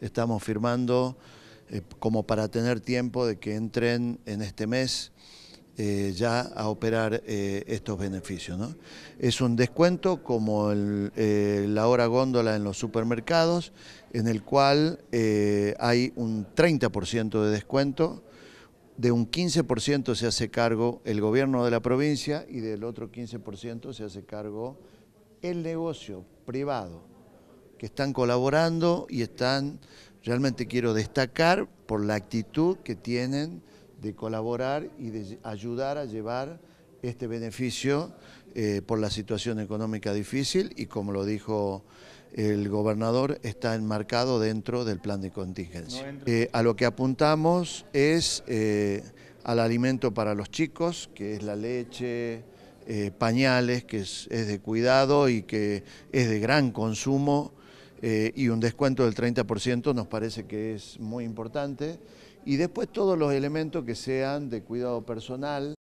estamos firmando eh, como para tener tiempo de que entren en este mes eh, ya a operar eh, estos beneficios. Es un descuento como la hora góndola en los supermercados, en el cual hay un 30% de descuento, de un 15% se hace cargo el gobierno de la provincia y del otro 15% se hace cargo el negocio privado que están colaborando y están, realmente quiero destacar por la actitud que tienen de colaborar y de ayudar a llevar este beneficio eh, por la situación económica difícil y como lo dijo el gobernador, está enmarcado dentro del plan de contingencia. Eh, a lo que apuntamos es eh, al alimento para los chicos, que es la leche, pañales, que es de cuidado y que es de gran consumo. Eh, y un descuento del 30% nos parece que es muy importante. Y después todos los elementos que sean de cuidado personal.